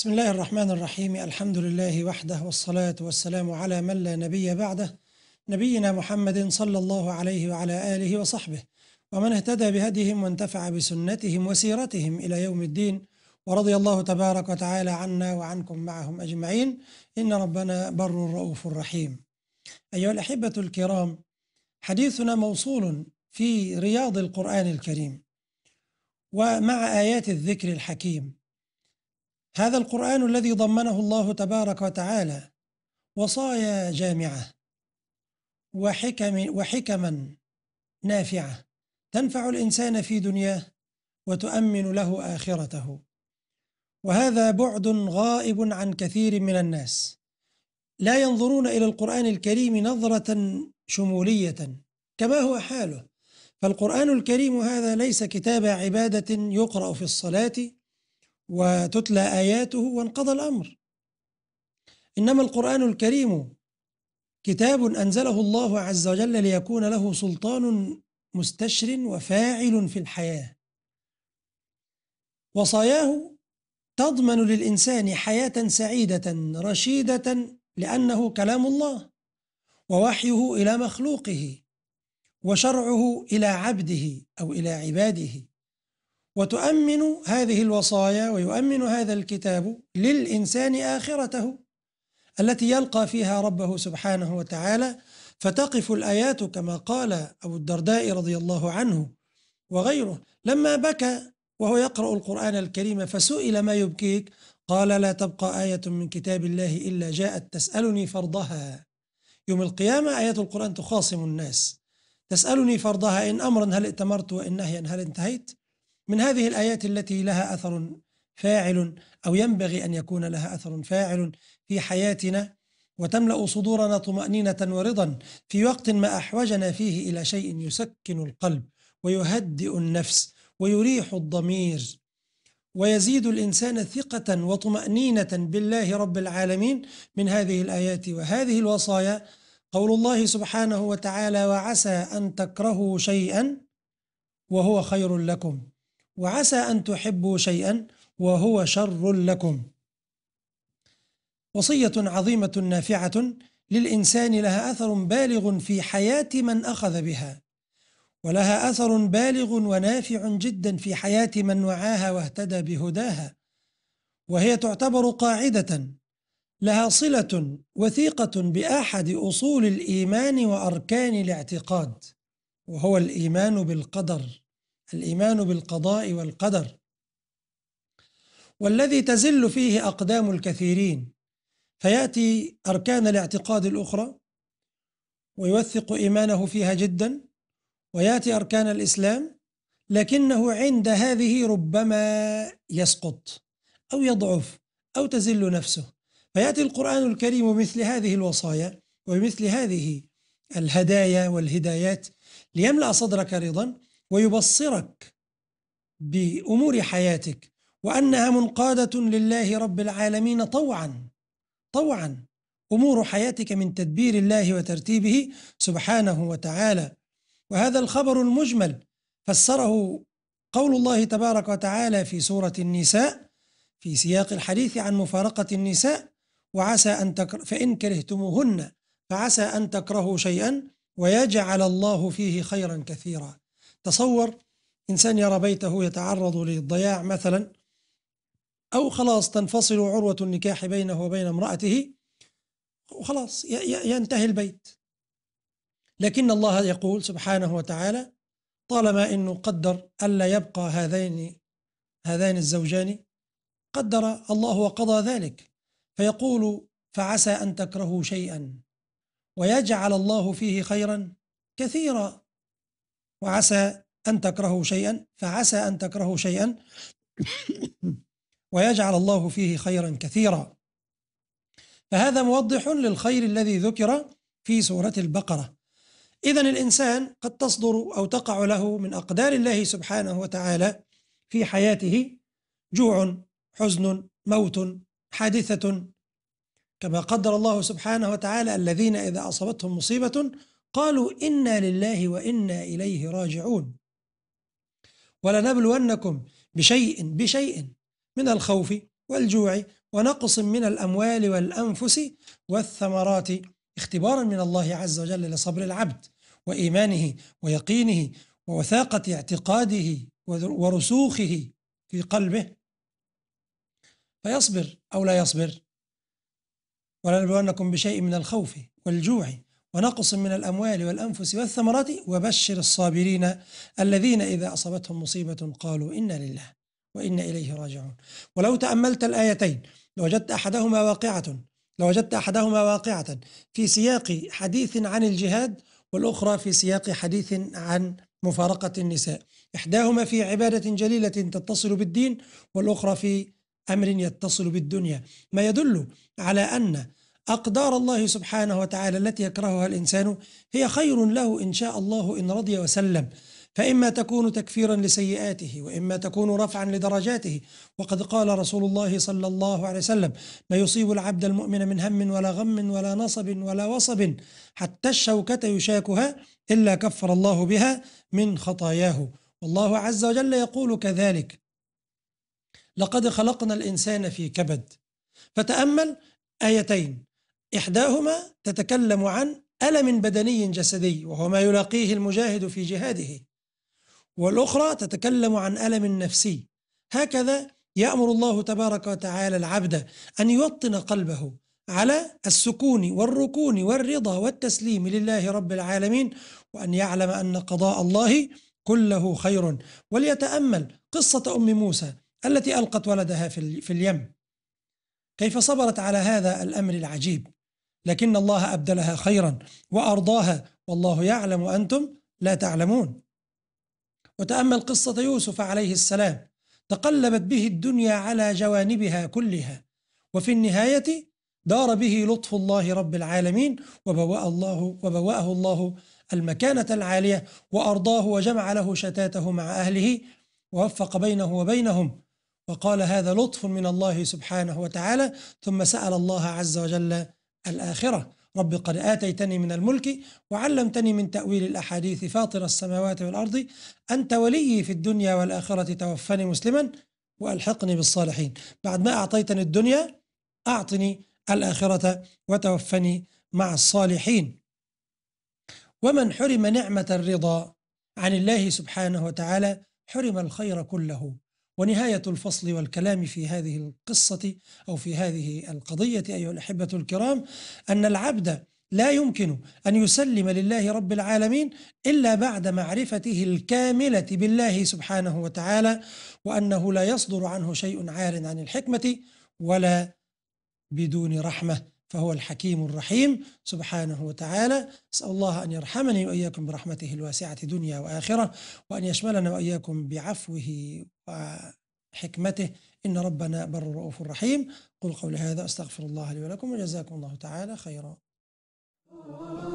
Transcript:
بسم الله الرحمن الرحيم الحمد لله وحده والصلاة والسلام على من لا نبي بعده نبينا محمد صلى الله عليه وعلى آله وصحبه ومن اهتدى بهديهم وانتفع بسنتهم وسيرتهم إلى يوم الدين ورضي الله تبارك وتعالى عنا وعنكم معهم أجمعين إن ربنا بر رؤوف رحيم أيها الأحبة الكرام حديثنا موصول في رياض القرآن الكريم ومع آيات الذكر الحكيم هذا القرآن الذي ضمنه الله تبارك وتعالى وصايا جامعة وحكم وحكما نافعة تنفع الإنسان في دنياه وتؤمن له آخرته وهذا بعد غائب عن كثير من الناس لا ينظرون إلى القرآن الكريم نظرة شمولية كما هو حاله فالقرآن الكريم هذا ليس كتاب عبادة يقرأ في الصلاة وتتلى آياته وانقضى الأمر إنما القرآن الكريم كتاب أنزله الله عز وجل ليكون له سلطان مستشر وفاعل في الحياة وصاياه تضمن للإنسان حياة سعيدة رشيدة لأنه كلام الله ووحيه إلى مخلوقه وشرعه إلى عبده أو إلى عباده وتؤمن هذه الوصايا ويؤمن هذا الكتاب للإنسان آخرته التي يلقى فيها ربه سبحانه وتعالى فتقف الآيات كما قال أبو الدرداء رضي الله عنه وغيره لما بكى وهو يقرأ القرآن الكريم فسئل ما يبكيك قال لا تبقى آية من كتاب الله إلا جاءت تسألني فرضها يوم القيامة آيات القرآن تخاصم الناس تسألني فرضها إن أمرا هل ائتمرت وإن نهيا هل انتهيت من هذه الآيات التي لها أثر فاعل أو ينبغي أن يكون لها أثر فاعل في حياتنا وتملأ صدورنا طمأنينة ورضا في وقت ما أحوجنا فيه إلى شيء يسكن القلب ويهدئ النفس ويريح الضمير ويزيد الإنسان ثقة وطمأنينة بالله رب العالمين من هذه الآيات وهذه الوصايا قول الله سبحانه وتعالى وعسى أن تكرهوا شيئا وهو خير لكم وعسى أن تحبوا شيئا وهو شر لكم وصية عظيمة نافعة للإنسان لها أثر بالغ في حياة من أخذ بها ولها أثر بالغ ونافع جدا في حياة من وعاها واهتدى بهداها وهي تعتبر قاعدة لها صلة وثيقة بأحد أصول الإيمان وأركان الاعتقاد وهو الإيمان بالقدر الإيمان بالقضاء والقدر والذي تزل فيه أقدام الكثيرين فيأتي أركان الاعتقاد الأخرى ويوثق إيمانه فيها جدا ويأتي أركان الإسلام لكنه عند هذه ربما يسقط أو يضعف أو تزل نفسه فيأتي القرآن الكريم مثل هذه الوصايا ومثل هذه الهدايا والهدايات ليملأ صدرك رضا ويبصرك بأمور حياتك وأنها منقادة لله رب العالمين طوعا طوعا أمور حياتك من تدبير الله وترتيبه سبحانه وتعالى وهذا الخبر المجمل فسره قول الله تبارك وتعالى في سورة النساء في سياق الحديث عن مفارقة النساء وعسى أن تكره فإن كرهتموهن فعسى أن تكرهوا شيئا ويجعل الله فيه خيرا كثيرا تصور إنسان يرى بيته يتعرض للضياع مثلا أو خلاص تنفصل عروة النكاح بينه وبين امرأته وخلاص ينتهي البيت لكن الله يقول سبحانه وتعالى طالما انه قدر الا يبقى هذين هذان الزوجان قدر الله وقضى ذلك فيقول فعسى ان تكرهوا شيئا ويجعل الله فيه خيرا كثيرا وعسى أن تكرهوا شيئا فعسى أن تكرهوا شيئا ويجعل الله فيه خيرا كثيرا فهذا موضح للخير الذي ذكر في سورة البقرة إذا الإنسان قد تصدر أو تقع له من أقدار الله سبحانه وتعالى في حياته جوع حزن موت حادثة كما قدر الله سبحانه وتعالى الذين إذا أصابتهم مصيبة قالوا إنا لله وإنا إليه راجعون ولنبلونكم بشيء بشيء من الخوف والجوع ونقص من الأموال والأنفس والثمرات اختبارا من الله عز وجل لصبر العبد وإيمانه ويقينه ووثاقة اعتقاده ورسوخه في قلبه فيصبر أو لا يصبر ولنبلونكم بشيء من الخوف والجوع ونقص من الأموال والأنفس والثمرات وبشر الصابرين الذين إذا أصابتهم مصيبة قالوا إنا لله وإنا إليه راجعون ولو تأملت الآيتين لوجدت أحدهما واقعة لوجدت أحدهما واقعة في سياق حديث عن الجهاد والأخرى في سياق حديث عن مفارقة النساء إحداهما في عبادة جليلة تتصل بالدين والأخرى في أمر يتصل بالدنيا ما يدل على أن أقدار الله سبحانه وتعالى التي يكرهها الإنسان هي خير له إن شاء الله إن رضي وسلم فإما تكون تكفيرا لسيئاته وإما تكون رفعا لدرجاته وقد قال رسول الله صلى الله عليه وسلم ما يصيب العبد المؤمن من هم ولا غم ولا نصب ولا وصب حتى الشوكة يشاكها إلا كفر الله بها من خطاياه والله عز وجل يقول كذلك لقد خلقنا الإنسان في كبد فتأمل آيتين إحداهما تتكلم عن ألم بدني جسدي وهو ما يلاقيه المجاهد في جهاده والأخرى تتكلم عن ألم نفسي هكذا يأمر الله تبارك وتعالى العبد أن يوطن قلبه على السكون والركون والرضا والتسليم لله رب العالمين وأن يعلم أن قضاء الله كله خير وليتأمل قصة أم موسى التي ألقت ولدها في اليم كيف صبرت على هذا الأمر العجيب لكن الله أبدلها خيرا وأرضاها والله يعلم وأنتم لا تعلمون وتأمل قصة يوسف عليه السلام تقلبت به الدنيا على جوانبها كلها وفي النهاية دار به لطف الله رب العالمين وبوأ الله وبوأه الله المكانة العالية وأرضاه وجمع له شتاته مع أهله ووفق بينه وبينهم وقال هذا لطف من الله سبحانه وتعالى ثم سأل الله عز وجل الآخرة رب قد آتيتني من الملك وعلمتني من تأويل الأحاديث فاطر السماوات والأرض أنت وليي في الدنيا والآخرة توفني مسلما وألحقني بالصالحين بعد ما أعطيتني الدنيا أعطني الآخرة وتوفني مع الصالحين ومن حرم نعمة الرضا عن الله سبحانه وتعالى حرم الخير كله ونهاية الفصل والكلام في هذه القصة أو في هذه القضية أيها الأحبة الكرام أن العبد لا يمكن أن يسلم لله رب العالمين إلا بعد معرفته الكاملة بالله سبحانه وتعالى وأنه لا يصدر عنه شيء عار عن الحكمة ولا بدون رحمة فهو الحكيم الرحيم سبحانه وتعالى أسأل الله أن يرحمني وإياكم برحمته الواسعة دنيا وآخرة وأن يشملنا وإياكم بعفوه وحكمته إن ربنا بر رؤوف رحيم قل قولي هذا أستغفر الله لي ولكم وجزاكم الله تعالى خيرا